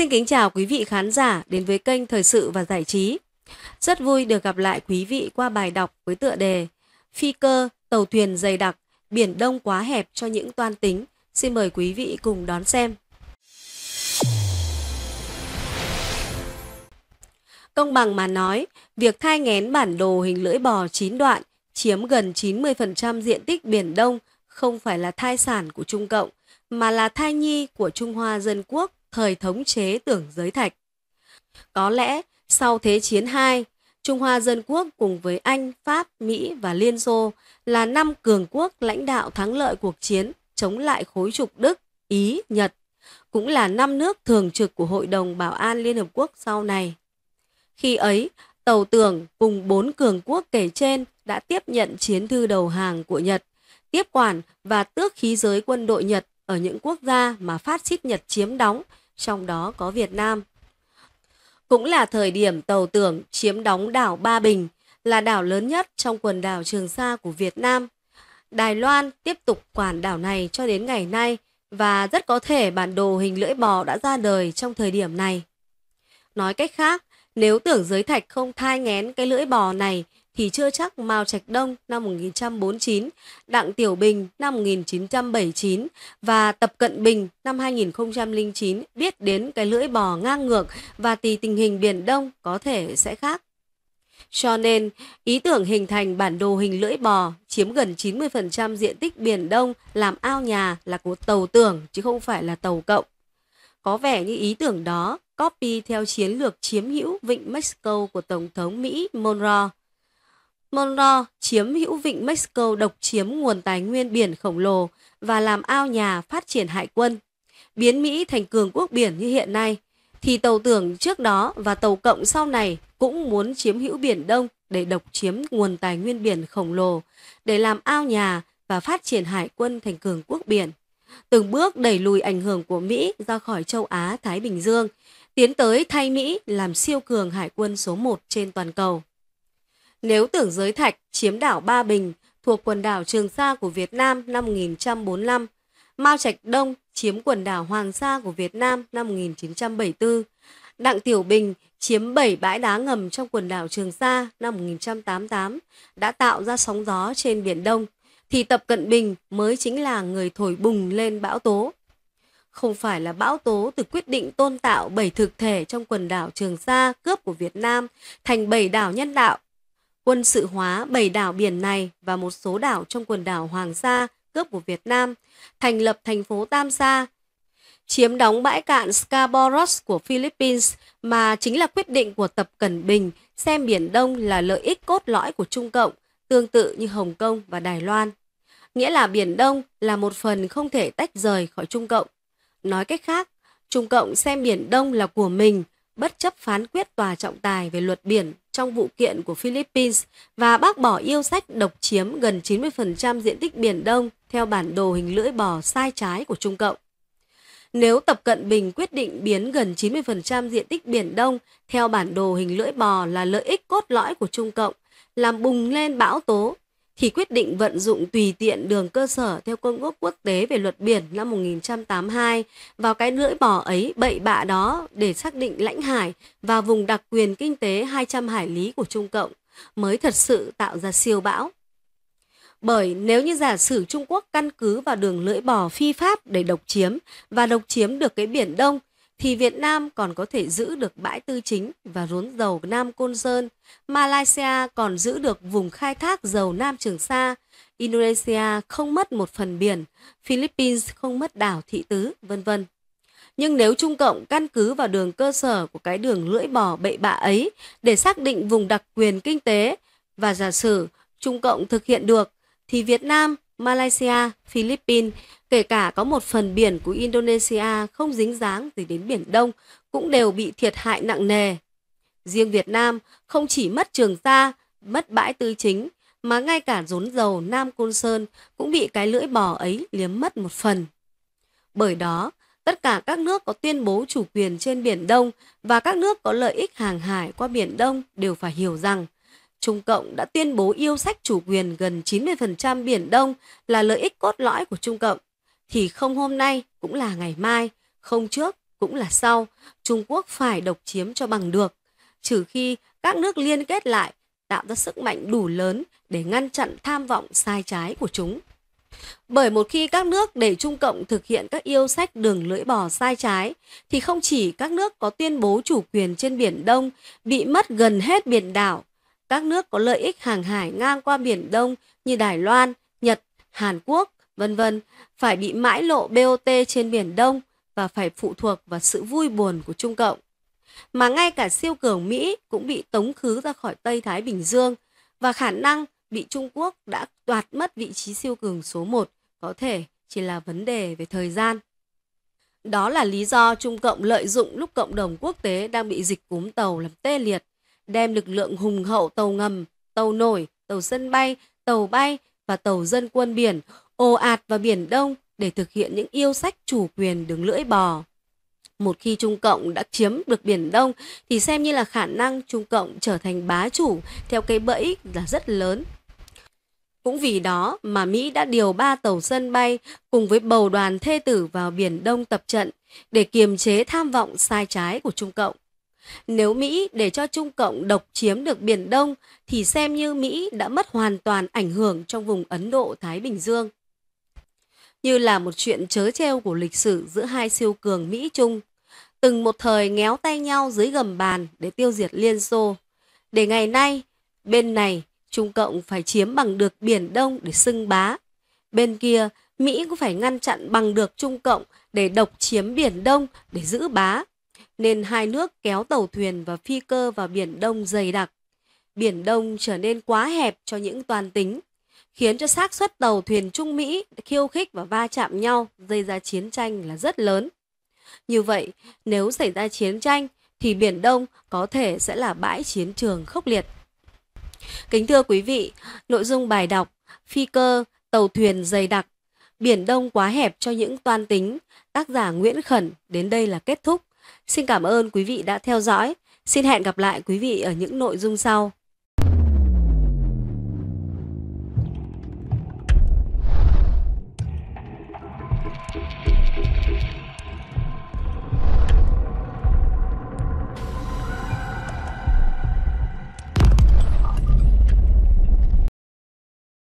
Xin kính chào quý vị khán giả đến với kênh Thời sự và Giải trí. Rất vui được gặp lại quý vị qua bài đọc với tựa đề Phi cơ, tàu thuyền dày đặc, biển đông quá hẹp cho những toan tính. Xin mời quý vị cùng đón xem. Công bằng mà nói, việc thai ngén bản đồ hình lưỡi bò 9 đoạn chiếm gần 90% diện tích Biển Đông không phải là thai sản của Trung Cộng, mà là thai nhi của Trung Hoa Dân Quốc thời thống chế tưởng giới thạch. Có lẽ sau Thế chiến II, Trung Hoa Dân Quốc cùng với Anh, Pháp, Mỹ và Liên Xô là năm cường quốc lãnh đạo thắng lợi cuộc chiến chống lại khối trục Đức, Ý, Nhật, cũng là năm nước thường trực của Hội đồng Bảo an Liên Hợp Quốc sau này. Khi ấy, tàu tưởng cùng bốn cường quốc kể trên đã tiếp nhận chiến thư đầu hàng của Nhật, tiếp quản và tước khí giới quân đội Nhật ở những quốc gia mà phát xít Nhật chiếm đóng – trong đó có Việt Nam. Cũng là thời điểm tàu tưởng chiếm đóng đảo Ba Bình, là đảo lớn nhất trong quần đảo Trường Sa của Việt Nam. Đài Loan tiếp tục quản đảo này cho đến ngày nay và rất có thể bản đồ hình lưỡi bò đã ra đời trong thời điểm này. Nói cách khác, nếu tưởng giới thạch không thai ngén cái lưỡi bò này thì chưa chắc Mao Trạch Đông năm 1949, Đặng Tiểu Bình năm 1979 và Tập Cận Bình năm 2009 biết đến cái lưỡi bò ngang ngược và thì tình hình Biển Đông có thể sẽ khác. Cho nên, ý tưởng hình thành bản đồ hình lưỡi bò chiếm gần 90% diện tích Biển Đông làm ao nhà là của tàu tưởng chứ không phải là tàu cộng. Có vẻ như ý tưởng đó copy theo chiến lược chiếm hữu vịnh Mexico của Tổng thống Mỹ Monroe Monroe chiếm hữu vịnh Mexico độc chiếm nguồn tài nguyên biển khổng lồ và làm ao nhà phát triển hải quân. Biến Mỹ thành cường quốc biển như hiện nay, thì tàu tưởng trước đó và tàu cộng sau này cũng muốn chiếm hữu biển Đông để độc chiếm nguồn tài nguyên biển khổng lồ, để làm ao nhà và phát triển hải quân thành cường quốc biển. Từng bước đẩy lùi ảnh hưởng của Mỹ ra khỏi châu Á-Thái Bình Dương, tiến tới thay Mỹ làm siêu cường hải quân số 1 trên toàn cầu. Nếu tưởng giới thạch chiếm đảo Ba Bình thuộc quần đảo Trường Sa của Việt Nam năm 1945, Mao Trạch Đông chiếm quần đảo Hoàng Sa của Việt Nam năm 1974, Đặng Tiểu Bình chiếm 7 bãi đá ngầm trong quần đảo Trường Sa năm 1988 đã tạo ra sóng gió trên Biển Đông, thì Tập Cận Bình mới chính là người thổi bùng lên bão tố. Không phải là bão tố từ quyết định tôn tạo 7 thực thể trong quần đảo Trường Sa cướp của Việt Nam thành 7 đảo nhân đạo quân sự hóa bảy đảo biển này và một số đảo trong quần đảo Hoàng Sa, cướp của Việt Nam, thành lập thành phố Tam Sa, chiếm đóng bãi cạn Scarborough của Philippines mà chính là quyết định của Tập Cận Bình xem Biển Đông là lợi ích cốt lõi của Trung Cộng, tương tự như Hồng Kông và Đài Loan. Nghĩa là Biển Đông là một phần không thể tách rời khỏi Trung Cộng. Nói cách khác, Trung Cộng xem Biển Đông là của mình bất chấp phán quyết tòa trọng tài về luật biển trong vụ kiện của Philippines và bác bỏ yêu sách độc chiếm gần 90% diện tích Biển Đông theo bản đồ hình lưỡi bò sai trái của Trung Cộng. Nếu Tập Cận Bình quyết định biến gần 90% diện tích Biển Đông theo bản đồ hình lưỡi bò là lợi ích cốt lõi của Trung Cộng, làm bùng lên bão tố thì quyết định vận dụng tùy tiện đường cơ sở theo Công ước Quốc tế về luật biển năm 1982 vào cái lưỡi bò ấy bậy bạ đó để xác định lãnh hải và vùng đặc quyền kinh tế 200 hải lý của Trung Cộng mới thật sự tạo ra siêu bão. Bởi nếu như giả sử Trung Quốc căn cứ vào đường lưỡi bò phi pháp để độc chiếm và độc chiếm được cái Biển Đông thì Việt Nam còn có thể giữ được bãi tư chính và rốn dầu Nam Côn Sơn, Malaysia còn giữ được vùng khai thác dầu Nam Trường Sa, Indonesia không mất một phần biển, Philippines không mất đảo Thị Tứ, vân vân. Nhưng nếu Trung Cộng căn cứ vào đường cơ sở của cái đường lưỡi bò bậy bạ ấy để xác định vùng đặc quyền kinh tế và giả sử Trung Cộng thực hiện được, thì Việt Nam Malaysia, Philippines, kể cả có một phần biển của Indonesia không dính dáng gì đến Biển Đông, cũng đều bị thiệt hại nặng nề. Riêng Việt Nam không chỉ mất trường sa, mất bãi tư chính, mà ngay cả rốn dầu Nam Côn Sơn cũng bị cái lưỡi bò ấy liếm mất một phần. Bởi đó, tất cả các nước có tuyên bố chủ quyền trên Biển Đông và các nước có lợi ích hàng hải qua Biển Đông đều phải hiểu rằng – Trung Cộng đã tuyên bố yêu sách chủ quyền gần 90% Biển Đông là lợi ích cốt lõi của Trung Cộng, thì không hôm nay cũng là ngày mai, không trước cũng là sau, Trung Quốc phải độc chiếm cho bằng được, trừ khi các nước liên kết lại tạo ra sức mạnh đủ lớn để ngăn chặn tham vọng sai trái của chúng. Bởi một khi các nước để Trung Cộng thực hiện các yêu sách đường lưỡi bò sai trái, thì không chỉ các nước có tuyên bố chủ quyền trên Biển Đông bị mất gần hết biển đảo, các nước có lợi ích hàng hải ngang qua Biển Đông như Đài Loan, Nhật, Hàn Quốc, vân vân phải bị mãi lộ BOT trên Biển Đông và phải phụ thuộc vào sự vui buồn của Trung Cộng. Mà ngay cả siêu cường Mỹ cũng bị tống khứ ra khỏi Tây Thái Bình Dương và khả năng bị Trung Quốc đã đoạt mất vị trí siêu cường số 1 có thể chỉ là vấn đề về thời gian. Đó là lý do Trung Cộng lợi dụng lúc cộng đồng quốc tế đang bị dịch cúm tàu làm tê liệt đem lực lượng hùng hậu tàu ngầm, tàu nổi, tàu sân bay, tàu bay và tàu dân quân biển ồ ạt vào Biển Đông để thực hiện những yêu sách chủ quyền đứng lưỡi bò. Một khi Trung Cộng đã chiếm được Biển Đông thì xem như là khả năng Trung Cộng trở thành bá chủ theo cái bẫy là rất lớn. Cũng vì đó mà Mỹ đã điều ba tàu sân bay cùng với bầu đoàn thê tử vào Biển Đông tập trận để kiềm chế tham vọng sai trái của Trung Cộng. Nếu Mỹ để cho Trung Cộng độc chiếm được Biển Đông thì xem như Mỹ đã mất hoàn toàn ảnh hưởng trong vùng Ấn Độ-Thái Bình Dương. Như là một chuyện chớ treo của lịch sử giữa hai siêu cường Mỹ-Trung, từng một thời ngéo tay nhau dưới gầm bàn để tiêu diệt Liên Xô. Để ngày nay, bên này Trung Cộng phải chiếm bằng được Biển Đông để xưng bá. Bên kia, Mỹ cũng phải ngăn chặn bằng được Trung Cộng để độc chiếm Biển Đông để giữ bá nên hai nước kéo tàu thuyền và phi cơ vào Biển Đông dày đặc. Biển Đông trở nên quá hẹp cho những toàn tính, khiến cho xác suất tàu thuyền Trung Mỹ khiêu khích và va chạm nhau gây ra chiến tranh là rất lớn. Như vậy, nếu xảy ra chiến tranh thì Biển Đông có thể sẽ là bãi chiến trường khốc liệt. Kính thưa quý vị, nội dung bài đọc Phi cơ, tàu thuyền dày đặc, Biển Đông quá hẹp cho những toan tính, tác giả Nguyễn Khẩn đến đây là kết thúc. Xin cảm ơn quý vị đã theo dõi. Xin hẹn gặp lại quý vị ở những nội dung sau.